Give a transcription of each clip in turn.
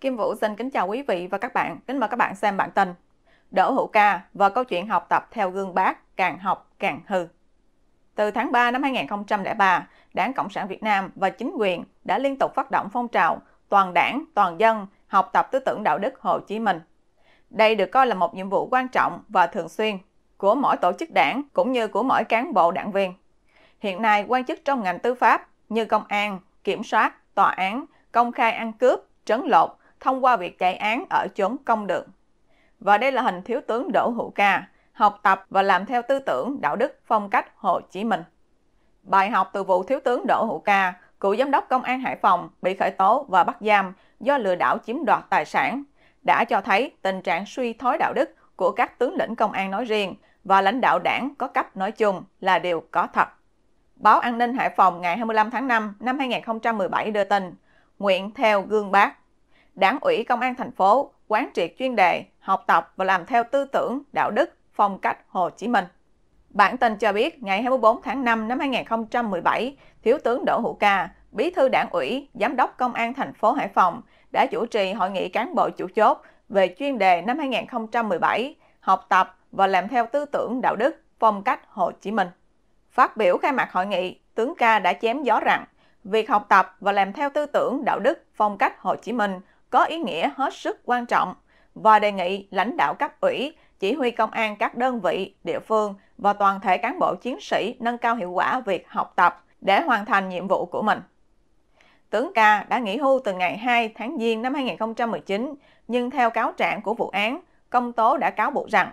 Kim Vũ xin kính chào quý vị và các bạn. Kính mời các bạn xem bản tin Đỗ Hữu Ca và câu chuyện học tập theo gương bác càng học càng hư. Từ tháng 3 năm 2003, Đảng Cộng sản Việt Nam và chính quyền đã liên tục phát động phong trào toàn đảng, toàn dân học tập tư tưởng đạo đức Hồ Chí Minh. Đây được coi là một nhiệm vụ quan trọng và thường xuyên của mỗi tổ chức đảng cũng như của mỗi cán bộ đảng viên. Hiện nay, quan chức trong ngành tư pháp như công an, kiểm soát, tòa án, công khai ăn cướp, trấn lột, thông qua việc chạy án ở chốn công đường. Và đây là hình thiếu tướng Đỗ Hữu Ca, học tập và làm theo tư tưởng, đạo đức, phong cách Hồ Chí Minh. Bài học từ vụ thiếu tướng Đỗ Hữu Ca, cựu giám đốc công an Hải Phòng bị khởi tố và bắt giam do lừa đảo chiếm đoạt tài sản đã cho thấy tình trạng suy thoái đạo đức của các tướng lĩnh công an nói riêng và lãnh đạo đảng có cấp nói chung là điều có thật. Báo An ninh Hải Phòng ngày 25 tháng 5 năm 2017 đưa tin, nguyện theo gương bác Đảng ủy Công an thành phố quán triệt chuyên đề, học tập và làm theo tư tưởng, đạo đức, phong cách Hồ Chí Minh. Bản tin cho biết ngày 24 tháng 5 năm 2017, Thiếu tướng Đỗ Hữu Ca, Bí thư Đảng ủy, Giám đốc Công an thành phố Hải Phòng đã chủ trì hội nghị cán bộ chủ chốt về chuyên đề năm 2017, học tập và làm theo tư tưởng đạo đức, phong cách Hồ Chí Minh. Phát biểu khai mạc hội nghị, tướng Ca đã chém gió rằng việc học tập và làm theo tư tưởng đạo đức, phong cách Hồ Chí Minh có ý nghĩa hết sức quan trọng và đề nghị lãnh đạo cấp ủy, chỉ huy công an các đơn vị, địa phương và toàn thể cán bộ chiến sĩ nâng cao hiệu quả việc học tập để hoàn thành nhiệm vụ của mình. Tướng Ca đã nghỉ hưu từ ngày 2 tháng Giêng năm 2019, nhưng theo cáo trạng của vụ án, công tố đã cáo buộc rằng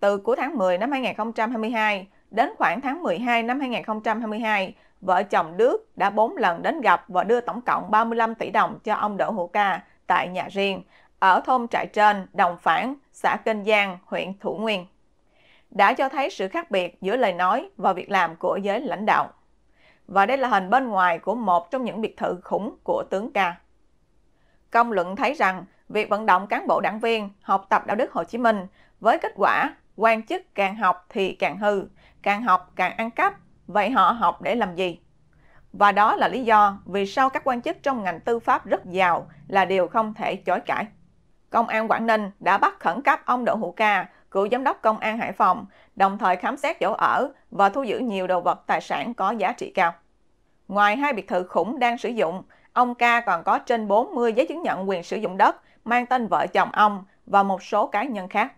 từ cuối tháng 10 năm 2022 đến khoảng tháng 12 năm 2022, vợ chồng Đức đã 4 lần đến gặp và đưa tổng cộng 35 tỷ đồng cho ông Đỗ Hữu Ca tại nhà riêng ở thôn trại trên Đồng Phản, xã kinh Giang, huyện Thủ Nguyên. Đã cho thấy sự khác biệt giữa lời nói và việc làm của giới lãnh đạo. Và đây là hình bên ngoài của một trong những biệt thự khủng của tướng ca. Công luận thấy rằng việc vận động cán bộ đảng viên học tập đạo đức Hồ Chí Minh với kết quả quan chức càng học thì càng hư, càng học càng ăn cắp, vậy họ học để làm gì? Và đó là lý do vì sao các quan chức trong ngành tư pháp rất giàu là điều không thể chối cãi. Công an Quảng Ninh đã bắt khẩn cấp ông Đỗ Hữu Ca, cựu giám đốc công an Hải Phòng, đồng thời khám xét chỗ ở và thu giữ nhiều đồ vật tài sản có giá trị cao. Ngoài hai biệt thự khủng đang sử dụng, ông Ca còn có trên 40 giấy chứng nhận quyền sử dụng đất mang tên vợ chồng ông và một số cá nhân khác.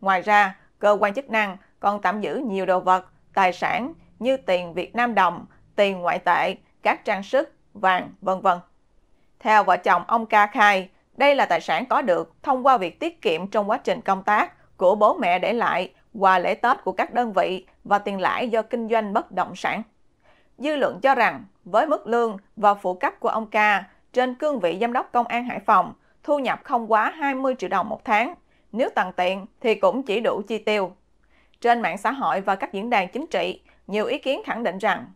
Ngoài ra, cơ quan chức năng còn tạm giữ nhiều đồ vật, tài sản như tiền Việt Nam đồng, tiền ngoại tệ, các trang sức, vàng, vân vân. Theo vợ chồng ông Ca khai, đây là tài sản có được thông qua việc tiết kiệm trong quá trình công tác của bố mẹ để lại, quà lễ Tết của các đơn vị và tiền lãi do kinh doanh bất động sản. Dư luận cho rằng, với mức lương và phụ cấp của ông Ca trên cương vị giám đốc công an Hải Phòng, thu nhập không quá 20 triệu đồng một tháng, nếu tặng tiện thì cũng chỉ đủ chi tiêu. Trên mạng xã hội và các diễn đàn chính trị, nhiều ý kiến khẳng định rằng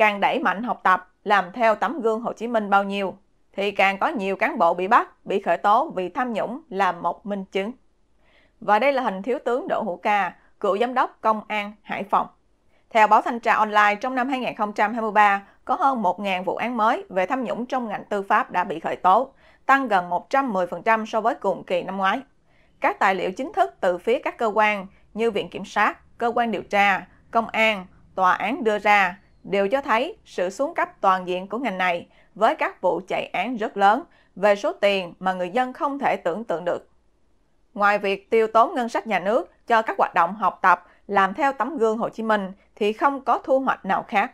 càng đẩy mạnh học tập, làm theo tấm gương Hồ Chí Minh bao nhiêu, thì càng có nhiều cán bộ bị bắt, bị khởi tố vì tham nhũng là một minh chứng. Và đây là hình thiếu tướng Đỗ Hữu Ca, cựu giám đốc công an Hải Phòng. Theo báo Thanh tra Online, trong năm 2023, có hơn 1.000 vụ án mới về tham nhũng trong ngành tư pháp đã bị khởi tố, tăng gần 110% so với cùng kỳ năm ngoái. Các tài liệu chính thức từ phía các cơ quan như Viện Kiểm sát, Cơ quan điều tra, Công an, Tòa án đưa ra đều cho thấy sự xuống cấp toàn diện của ngành này với các vụ chạy án rất lớn về số tiền mà người dân không thể tưởng tượng được. Ngoài việc tiêu tốn ngân sách nhà nước cho các hoạt động học tập làm theo tấm gương Hồ Chí Minh thì không có thu hoạch nào khác.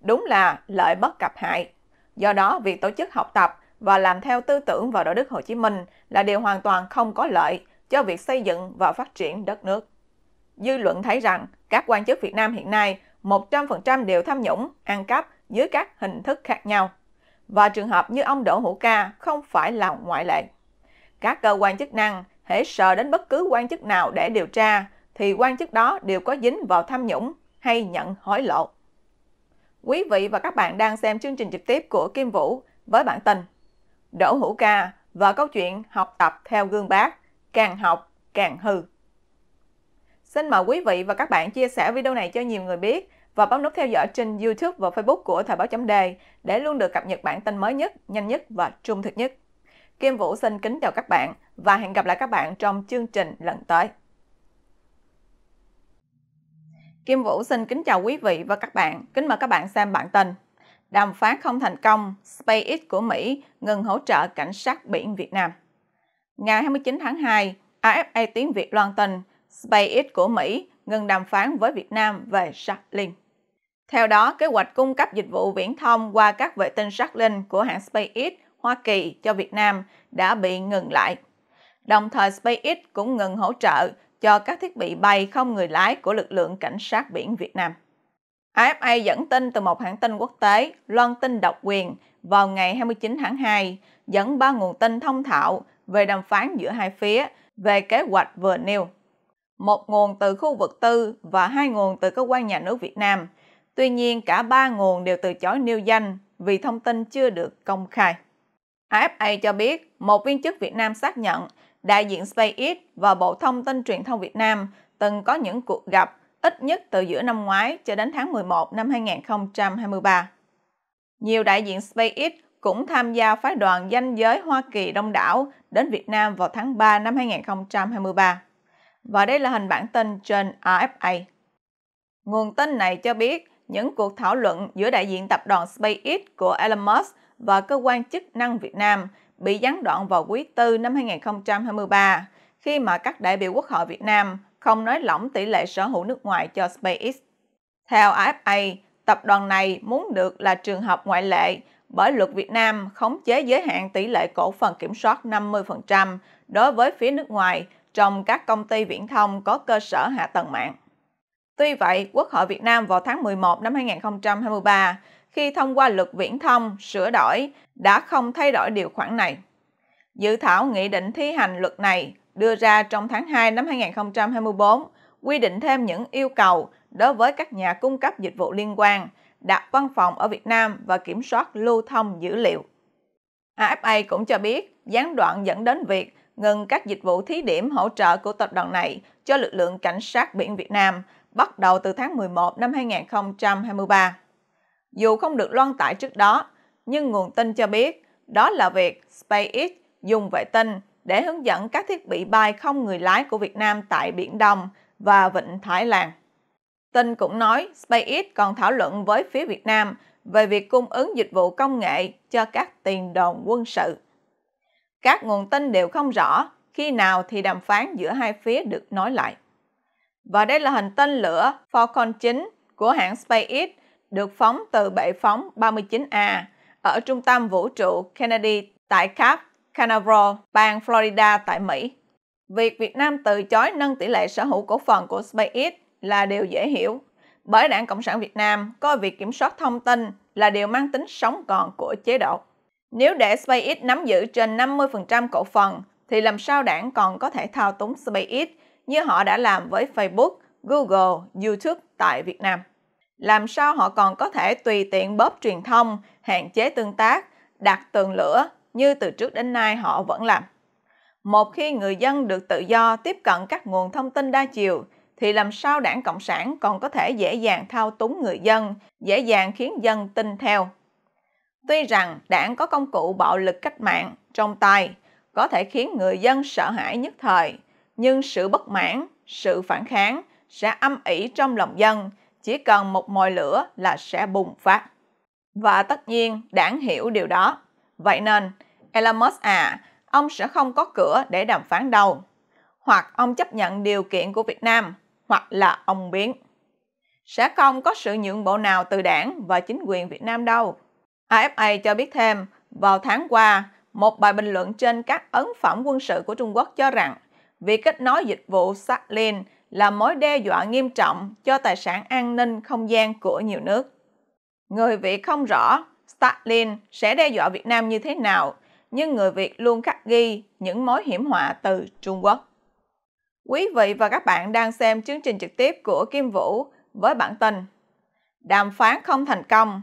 Đúng là lợi bất cập hại. Do đó, việc tổ chức học tập và làm theo tư tưởng và đạo đức Hồ Chí Minh là điều hoàn toàn không có lợi cho việc xây dựng và phát triển đất nước. Dư luận thấy rằng các quan chức Việt Nam hiện nay 100% đều tham nhũng, ăn cắp dưới các hình thức khác nhau. Và trường hợp như ông Đỗ Hữu Ca không phải là ngoại lệ. Các cơ quan chức năng hễ sợ đến bất cứ quan chức nào để điều tra thì quan chức đó đều có dính vào tham nhũng hay nhận hối lộ. Quý vị và các bạn đang xem chương trình trực tiếp của Kim Vũ với bản tin Đỗ Hữu Ca và câu chuyện học tập theo gương bác, càng học càng hư. Xin mời quý vị và các bạn chia sẻ video này cho nhiều người biết và bấm nút theo dõi trên YouTube và Facebook của Thời báo chấm đề để luôn được cập nhật bản tin mới nhất, nhanh nhất và trung thực nhất. Kim Vũ xin kính chào các bạn và hẹn gặp lại các bạn trong chương trình lần tới. Kim Vũ xin kính chào quý vị và các bạn. Kính mời các bạn xem bản tin. Đàm phán không thành công, SpaceX của Mỹ ngừng hỗ trợ cảnh sát biển Việt Nam. Ngày 29 tháng 2, AFA tiếng Việt loan tin SpaceX của Mỹ ngừng đàm phán với Việt Nam về Starlink. Theo đó, kế hoạch cung cấp dịch vụ viễn thông qua các vệ tinh Starlink của hãng SpaceX Hoa Kỳ cho Việt Nam đã bị ngừng lại. Đồng thời, SpaceX cũng ngừng hỗ trợ cho các thiết bị bay không người lái của lực lượng cảnh sát biển Việt Nam. AFA dẫn tin từ một hãng tin quốc tế, loan tin độc quyền, vào ngày 29 tháng 2, dẫn ba nguồn tin thông thạo về đàm phán giữa hai phía về kế hoạch vừa nêu một nguồn từ khu vực tư và hai nguồn từ cơ quan nhà nước Việt Nam. Tuy nhiên, cả ba nguồn đều từ chối nêu danh vì thông tin chưa được công khai. AFA cho biết, một viên chức Việt Nam xác nhận đại diện SpaceX và Bộ Thông tin Truyền thông Việt Nam từng có những cuộc gặp ít nhất từ giữa năm ngoái cho đến tháng 11 năm 2023. Nhiều đại diện SpaceX cũng tham gia phái đoàn danh giới Hoa Kỳ đông đảo đến Việt Nam vào tháng 3 năm 2023 và đây là hình bản tin trên RFA. Nguồn tin này cho biết những cuộc thảo luận giữa đại diện tập đoàn SpaceX của Elon Musk và cơ quan chức năng Việt Nam bị gián đoạn vào quý tư năm 2023 khi mà các đại biểu Quốc hội Việt Nam không nói lỏng tỷ lệ sở hữu nước ngoài cho SpaceX. Theo RFA, tập đoàn này muốn được là trường hợp ngoại lệ bởi luật Việt Nam khống chế giới hạn tỷ lệ cổ phần kiểm soát 50% đối với phía nước ngoài trong các công ty viễn thông có cơ sở hạ tầng mạng. Tuy vậy, Quốc hội Việt Nam vào tháng 11 năm 2023, khi thông qua luật viễn thông sửa đổi, đã không thay đổi điều khoản này. Dự thảo nghị định thi hành luật này đưa ra trong tháng 2 năm 2024 quy định thêm những yêu cầu đối với các nhà cung cấp dịch vụ liên quan, đặt văn phòng ở Việt Nam và kiểm soát lưu thông dữ liệu. AFA cũng cho biết gián đoạn dẫn đến việc ngừng các dịch vụ thí điểm hỗ trợ của tập đoàn này cho lực lượng cảnh sát biển Việt Nam bắt đầu từ tháng 11 năm 2023. Dù không được loan tải trước đó, nhưng nguồn tin cho biết đó là việc SpaceX dùng vệ tinh để hướng dẫn các thiết bị bay không người lái của Việt Nam tại Biển Đông và Vịnh Thái Lan. Tin cũng nói SpaceX còn thảo luận với phía Việt Nam về việc cung ứng dịch vụ công nghệ cho các tiền đồn quân sự. Các nguồn tin đều không rõ khi nào thì đàm phán giữa hai phía được nói lại. Và đây là hình tên lửa Falcon 9 của hãng SpaceX được phóng từ bệ phóng 39A ở trung tâm vũ trụ Kennedy tại Cap Canaveral, bang Florida tại Mỹ. Việc Việt Nam từ chối nâng tỷ lệ sở hữu cổ phần của SpaceX là điều dễ hiểu, bởi Đảng Cộng sản Việt Nam coi việc kiểm soát thông tin là điều mang tính sống còn của chế độ. Nếu để SpaceX nắm giữ trên 50% cổ phần, thì làm sao đảng còn có thể thao túng SpaceX như họ đã làm với Facebook, Google, YouTube tại Việt Nam? Làm sao họ còn có thể tùy tiện bóp truyền thông, hạn chế tương tác, đặt tường lửa như từ trước đến nay họ vẫn làm? Một khi người dân được tự do tiếp cận các nguồn thông tin đa chiều, thì làm sao đảng Cộng sản còn có thể dễ dàng thao túng người dân, dễ dàng khiến dân tin theo Tuy rằng đảng có công cụ bạo lực cách mạng trong tay, có thể khiến người dân sợ hãi nhất thời, nhưng sự bất mãn, sự phản kháng sẽ âm ỉ trong lòng dân, chỉ cần một mồi lửa là sẽ bùng phát. Và tất nhiên đảng hiểu điều đó. Vậy nên, Elon Musk à, ông sẽ không có cửa để đàm phán đâu. Hoặc ông chấp nhận điều kiện của Việt Nam, hoặc là ông biến. Sẽ không có sự nhượng bộ nào từ đảng và chính quyền Việt Nam đâu. AFA cho biết thêm, vào tháng qua, một bài bình luận trên các ấn phẩm quân sự của Trung Quốc cho rằng việc kết nối dịch vụ Starlink là mối đe dọa nghiêm trọng cho tài sản an ninh không gian của nhiều nước. Người Việt không rõ Starlink sẽ đe dọa Việt Nam như thế nào, nhưng người Việt luôn khắc ghi những mối hiểm họa từ Trung Quốc. Quý vị và các bạn đang xem chương trình trực tiếp của Kim Vũ với bản tin Đàm phán không thành công,